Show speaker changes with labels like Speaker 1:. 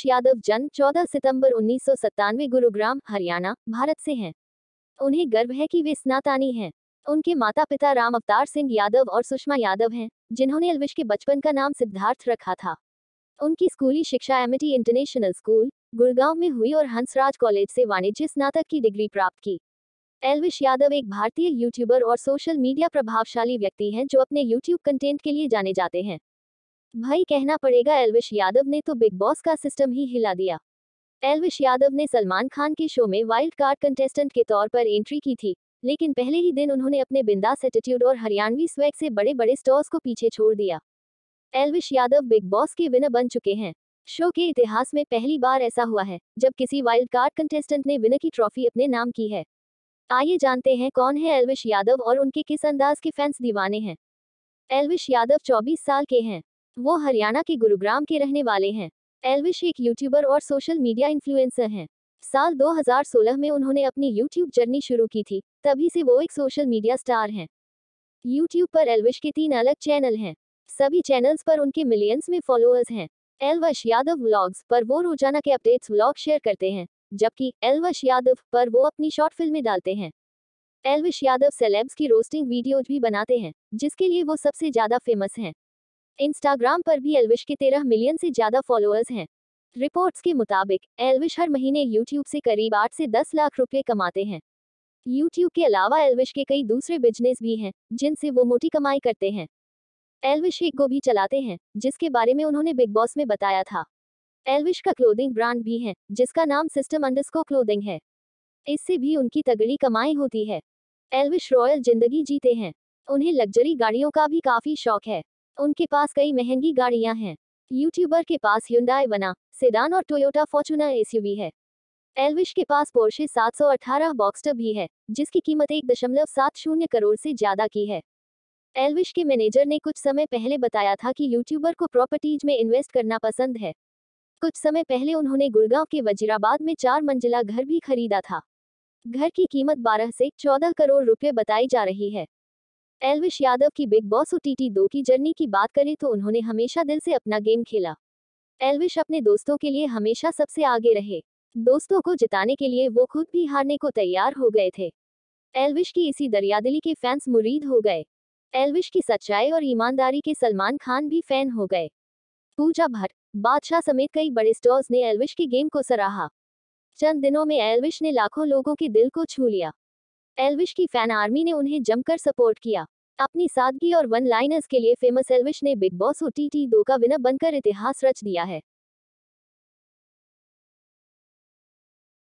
Speaker 1: अविनाश यादव जन्म 14 सितंबर उन्नीस गुरुग्राम हरियाणा भारत से हैं उन्हें गर्व है कि वे स्नातानी हैं उनके माता पिता राम अवतार सिंह यादव और सुषमा यादव हैं जिन्होंने अलविश के बचपन का नाम सिद्धार्थ रखा था उनकी स्कूली शिक्षा एमिटी इंटरनेशनल स्कूल गुड़गांव में हुई और हंसराज कॉलेज से वाणिज्य स्नातक की डिग्री प्राप्त की एलविश यादव एक भारतीय यूट्यूबर और सोशल मीडिया प्रभावशाली व्यक्ति हैं जो अपने यूट्यूब कंटेंट के लिए जाने जाते हैं भाई कहना पड़ेगा एलविश यादव ने तो बिग बॉस का सिस्टम ही हिला दिया एलविश यादव ने सलमान खान के शो में वाइल्ड कार्ड कंटेस्टेंट के तौर पर एंट्री की थी लेकिन पहले ही दिन उन्होंने अपने बिंदास एटीट्यूड और हरियाणवी स्वैग से बड़े बड़े स्टोर्स को पीछे छोड़ दिया एलविश यादव बिग बॉस के विनर बन चुके हैं शो के इतिहास में पहली बार ऐसा हुआ है जब किसी वाइल्ड कार्ड कंटेस्टेंट ने विनर की ट्रॉफी अपने नाम की है आइए जानते हैं कौन है एलविश यादव और उनके किस अंदाज के फैंस दीवाने हैं एलविश यादव 24 साल के हैं वो हरियाणा के गुरुग्राम के रहने वाले हैं एलविश एक यूट्यूबर और सोशल मीडिया इन्फ्लुएंसर हैं साल 2016 में उन्होंने अपनी यूट्यूब जर्नी शुरू की थी तभी से वो एक सोशल मीडिया स्टार हैं यूट्यूब पर एलविश के तीन अलग चैनल हैं सभी चैनल्स पर उनके मिलियंस में फॉलोअर्स हैं एलवश यादव व्लॉग्स पर वो रोजाना के अपडेट्स व्लॉग शेयर करते हैं जबकि एलवश यादव पर वो अपनी शॉर्ट फिल्में डालते हैं एलविश यादव सेलेब्स की रोस्टिंग वीडियोज भी बनाते हैं जिसके लिए वो सबसे ज्यादा फेमस हैं इंस्टाग्राम पर भी एलविश के तेरह मिलियन से ज्यादा फॉलोअर्स हैं रिपोर्ट्स के मुताबिक एलविश हर महीने यूट्यूब से करीब आठ से दस लाख रुपए कमाते हैं यूट्यूब के अलावा एलविश के कई दूसरे बिजनेस भी हैं जिनसे वो मोटी कमाई करते हैं एलविश एक गो भी चलाते हैं जिसके बारे में उन्होंने बिग बॉस में बताया था एलविश का क्लोदिंग ब्रांड भी है जिसका नाम सिस्टम अंडरस्को क्लोदिंग है इससे भी उनकी तगड़ी कमाई होती है एलविश रॉयल जिंदगी जीते हैं उन्हें लग्जरी गाड़ियों का भी काफी शौक है उनके पास कई महंगी गाड़ियां हैं यूट्यूबर के पास Hyundai बना सेडान और टोयोटा फॉर्चुनर एसयूवी है एलविश के पास पोर्शे 718 बॉक्सटर भी है जिसकी कीमत एक दशमलव सात शून्य करोड़ से ज्यादा की है एलविश के मैनेजर ने कुछ समय पहले बताया था कि यूट्यूबर को प्रॉपर्टीज में इन्वेस्ट करना पसंद है कुछ समय पहले उन्होंने गुड़गांव के वजीराबाद में चार मंजिला घर भी खरीदा था घर की कीमत बारह से चौदह करोड़ रुपये बताई जा रही है एलविश यादव की बिग बॉस ओटीटी दो की जर्नी की बात करें तो उन्होंने हमेशा दिल से अपना गेम खेला एलविश अपने दोस्तों के लिए हमेशा सबसे आगे रहे दोस्तों को जिताने के लिए वो खुद भी हारने को तैयार हो गए थे एलविश की इसी दरियादिली के फैंस मुरीद हो गए एलविश की सच्चाई और ईमानदारी के सलमान खान भी फैन हो गए पूजा भट्ट बादशाह समेत कई बड़े स्टोर्स ने एलविश के गेम को सराहा चंद दिनों में एलविश ने लाखों लोगों के दिल को छू लिया एल्विश की फैन आर्मी ने उन्हें जमकर सपोर्ट किया अपनी सादगी और वन लाइनर्स के लिए फेमस एल्विश ने बिग बॉस ओ टी दो का विनर बनकर इतिहास रच दिया है